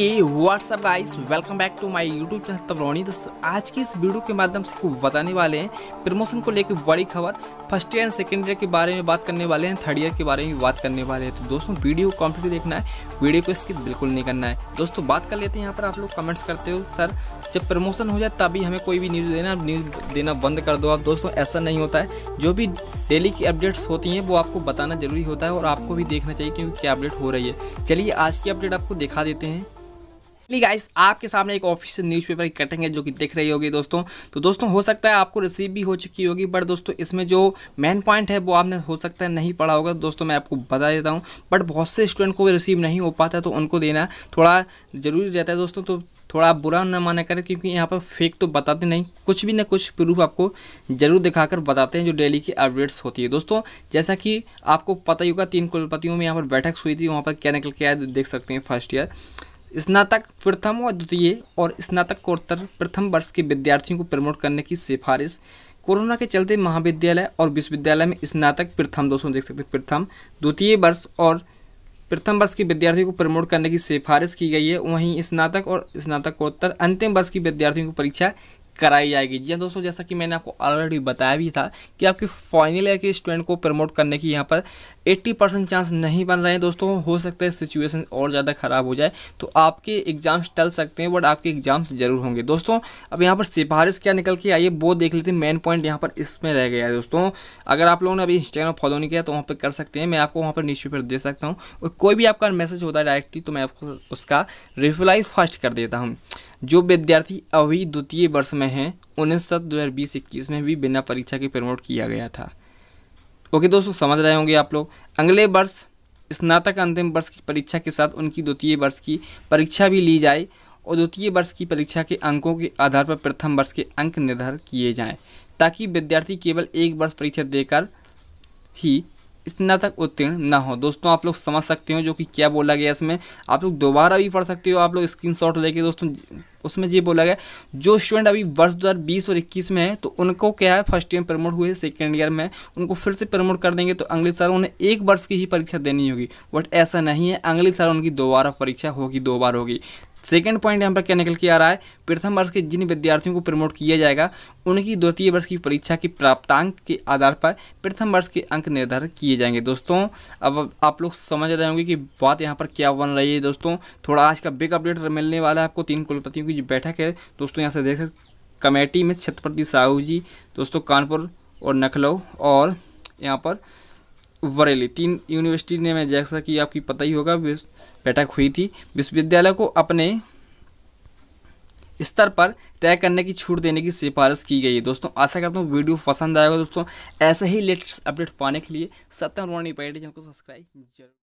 hey what's up guys welcome back to my YouTube channel तबरौनी दोस्तों आज की इस वीडियो के माध्यम से आपको बताने वाले हैं प्रमोशन को लेकर बड़ी खबर first year and second year के बारे में बात करने वाले हैं थर्ड ईयर के बारे में बात करने वाले हैं तो दोस्तों वीडियो कॉम्प्लीट देखना है वीडियो को स्किप बिल्कुल नहीं करना है दोस्तों बात कर लेते हैं यहाँ पर आप लोग कमेंट्स करते हो सर जब प्रमोशन हो जाए तभी हमें कोई भी न्यूज़ देना न्यूज़ देना बंद कर दो आप दोस्तों ऐसा नहीं होता है जो भी डेली की अपडेट्स होती हैं वो आपको बताना ज़रूरी होता है और आपको भी देखना चाहिए क्योंकि क्या अपडेट हो रही है चलिए आज की अपडेट आपको दिखा देते हैं गाइस आपके सामने एक ऑफिशियल न्यूज़पेपर की कटिंग है जो कि दिख रही होगी दोस्तों तो दोस्तों हो सकता है आपको रिसीव भी हो चुकी होगी बट दोस्तों इसमें जो मेन पॉइंट है वो आपने हो सकता है नहीं पढ़ा होगा दोस्तों मैं आपको बता देता हूँ बट बहुत से स्टूडेंट को रिसीव नहीं हो पाता तो उनको देना थोड़ा ज़रूरी रहता है दोस्तों तो थोड़ा बुरा ना माना करें क्योंकि यहाँ पर फेक तो बताते नहीं कुछ भी ना कुछ प्रूफ आपको ज़रूर दिखाकर बताते हैं जो डेली की अपडेट्स होती है दोस्तों जैसा कि आपको पता ही होगा तीन कुलपतियों में यहाँ पर बैठक हुई थी वहाँ पर क्या निकल के आया देख सकते हैं फर्स्ट ईयर स्नातक प्रथम व द्वितीय और स्नातकोत्तर प्रथम वर्ष के विद्यार्थियों को प्रमोट करने की सिफारिश कोरोना के चलते महाविद्यालय और विश्वविद्यालय में स्नातक प्रथम दोस्तों देख सकते हैं प्रथम द्वितीय वर्ष और प्रथम वर्ष के विद्यार्थियों को प्रमोट करने की सिफारिश की गई है वहीं स्नातक और स्नातकोत्तर अंतिम वर्ष की विद्यार्थियों को परीक्षा कराई जाएगी जी हाँ दोस्तों जैसा कि मैंने आपको ऑलरेडी बताया भी था कि आपके फाइनल ईयर के स्टूडेंट को प्रमोट करने की यहाँ पर 80 परसेंट चांस नहीं बन रहे हैं दोस्तों हो सकता है सिचुएशन और ज़्यादा ख़राब हो जाए तो आपके एग्ज़ाम्स टल सकते हैं बट आपके एग्ज़ाम्स ज़रूर होंगे दोस्तों अब यहाँ पर सिफारिश क्या निकल के आइए वो देख लेते हैं मेन पॉइंट यहाँ पर इसमें रह गया है दोस्तों अगर आप लोगों ने अभी इंस्टाग्राम फॉलो नहीं किया तो वहाँ पर कर सकते हैं मैं आपको वहाँ पर न्यूज़पेपर दे सकता हूँ और कोई भी आपका मैसेज होता है डायरेक्टली तो मैं आपको उसका रिप्लाई फर्स्ट कर देता हूँ जो विद्यार्थी अभी द्वितीय वर्ष में हैं उन्हें सत दो हज़ार बीस इक्कीस में भी बिना परीक्षा के प्रमोट किया गया था ओके दोस्तों समझ रहे होंगे आप लोग अगले वर्ष स्नातक अंतिम वर्ष की परीक्षा के साथ उनकी द्वितीय वर्ष की परीक्षा भी ली जाए और द्वितीय वर्ष की परीक्षा के अंकों के आधार पर प्रथम वर्ष के अंक निर्धारित किए जाएं ताकि विद्यार्थी केवल एक वर्ष परीक्षा देकर ही स्नातक उत्तीर्ण ना हो दोस्तों आप लोग समझ सकते हो जो कि क्या बोला गया इसमें आप लोग दोबारा भी पढ़ सकते हो आप लोग स्क्रीनशॉट लेके दोस्तों उसमें ये बोला गया जो स्टूडेंट अभी वर्ष 2020 और 21 में है तो उनको क्या है फर्स्ट ईयर प्रमोट हुए सेकेंड ईयर में उनको फिर से प्रमोट कर देंगे तो अगले साल उन्हें एक वर्ष की ही परीक्षा देनी होगी बट ऐसा नहीं है अगले साल उनकी दोबारा परीक्षा होगी दो बार होगी सेकेंड पॉइंट यहाँ पर क्या निकल के आ रहा है प्रथम वर्ष के जिन विद्यार्थियों को प्रमोट किया जाएगा उनकी द्वितीय वर्ष की परीक्षा की प्राप्तांक के आधार पर प्रथम वर्ष के अंक निर्धारित किए जाएंगे दोस्तों अब आप लोग समझ रहे होंगे कि बात यहाँ पर क्या बन रही है दोस्तों थोड़ा आज का बिग अपडेट मिलने वाला है आपको तीन कुलपतियों की जो बैठक है दोस्तों यहाँ से देख सकते कमेटी में छत्रपति साहू जी दोस्तों कानपुर और नखलऊ और यहाँ पर बरेली तीन यूनिवर्सिटी ने मैं जैसा कि आपकी पता ही होगा बैठक हुई थी विश्वविद्यालय को अपने स्तर पर तय करने की छूट देने की सिफारिश की गई है दोस्तों आशा करता हूँ वीडियो पसंद आएगा दोस्तों ऐसे ही लेटेस्ट अपडेट पाने के लिए सत्यम रोनी पैटी चैनल को सब्सक्राइब जरूर